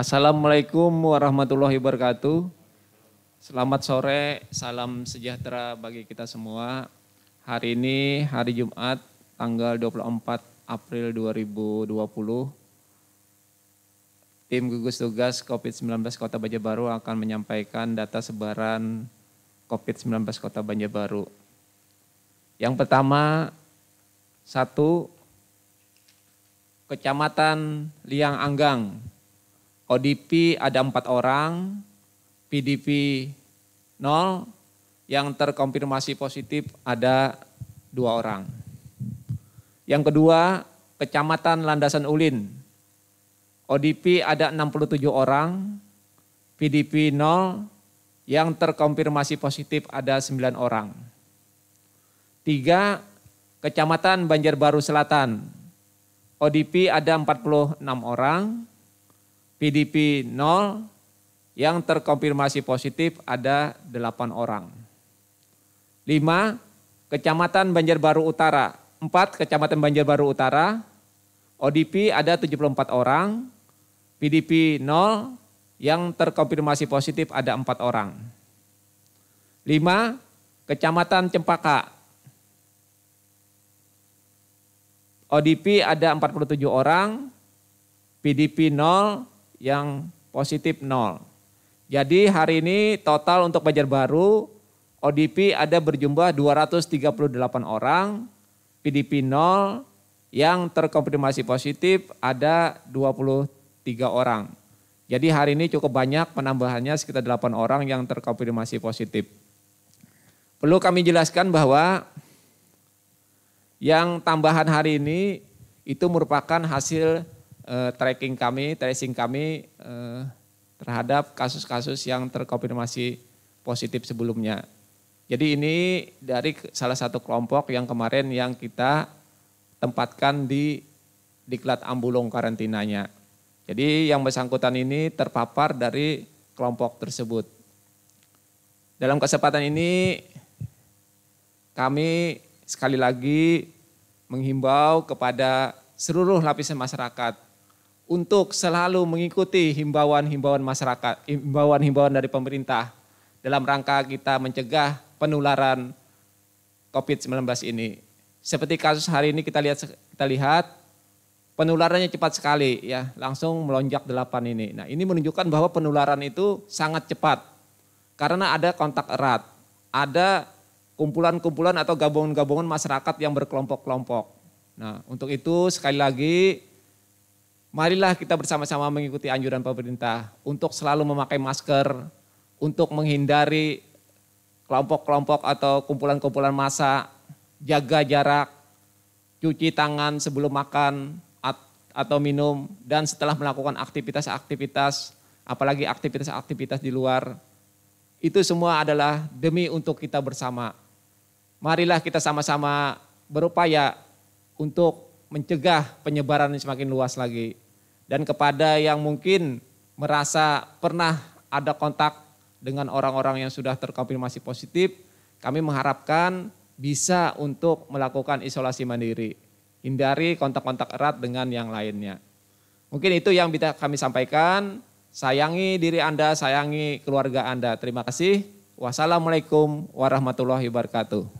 Assalamualaikum warahmatullahi wabarakatuh. Selamat sore, salam sejahtera bagi kita semua. Hari ini hari Jumat tanggal 24 April 2020 tim gugus tugas COVID-19 Kota Banjarbaru akan menyampaikan data sebaran COVID-19 Kota Banjarbaru. Yang pertama, satu, Kecamatan Liang Anggang, ODP ada empat orang, PDP 0, yang terkonfirmasi positif ada dua orang. Yang kedua, Kecamatan Landasan Ulin, ODP ada 67 orang, PDP 0, yang terkonfirmasi positif ada 9 orang. Tiga, Kecamatan Banjarbaru Selatan, ODP ada 46 orang, PDP 0, yang terkonfirmasi positif ada 8 orang. 5. Kecamatan Banjarbaru Utara. 4. Kecamatan Banjarbaru Utara. ODP ada 74 orang. PDP 0, yang terkonfirmasi positif ada empat orang. 5 Kecamatan Cempaka. ODP ada 47 orang, PDP 0, yang positif 0. Jadi hari ini total untuk Banjar Baru ODP ada berjumlah 238 orang, PDP 0, yang terkonfirmasi positif ada 23 tiga orang. Jadi hari ini cukup banyak penambahannya sekitar delapan orang yang terkonfirmasi positif. Perlu kami jelaskan bahwa yang tambahan hari ini itu merupakan hasil eh, tracking kami, tracing kami eh, terhadap kasus-kasus yang terkonfirmasi positif sebelumnya. Jadi ini dari salah satu kelompok yang kemarin yang kita tempatkan di diklat ambulong karantinanya. Jadi yang bersangkutan ini terpapar dari kelompok tersebut. Dalam kesempatan ini kami sekali lagi menghimbau kepada seluruh lapisan masyarakat untuk selalu mengikuti himbauan-himbauan masyarakat, himbauan-himbauan dari pemerintah dalam rangka kita mencegah penularan COVID-19 ini. Seperti kasus hari ini kita lihat kita lihat penularannya cepat sekali ya, langsung melonjak delapan ini. Nah, ini menunjukkan bahwa penularan itu sangat cepat karena ada kontak erat, ada kumpulan-kumpulan atau gabungan-gabungan masyarakat yang berkelompok-kelompok. Nah, untuk itu sekali lagi marilah kita bersama-sama mengikuti anjuran pemerintah untuk selalu memakai masker, untuk menghindari kelompok-kelompok atau kumpulan-kumpulan massa, jaga jarak, cuci tangan sebelum makan, atau minum dan setelah melakukan aktivitas-aktivitas apalagi aktivitas-aktivitas di luar itu semua adalah demi untuk kita bersama. Marilah kita sama-sama berupaya untuk mencegah penyebaran semakin luas lagi. Dan kepada yang mungkin merasa pernah ada kontak dengan orang-orang yang sudah terkonfirmasi positif, kami mengharapkan bisa untuk melakukan isolasi mandiri. Hindari kontak-kontak erat dengan yang lainnya. Mungkin itu yang bisa kami sampaikan. Sayangi diri Anda, sayangi keluarga Anda. Terima kasih. Wassalamualaikum warahmatullahi wabarakatuh.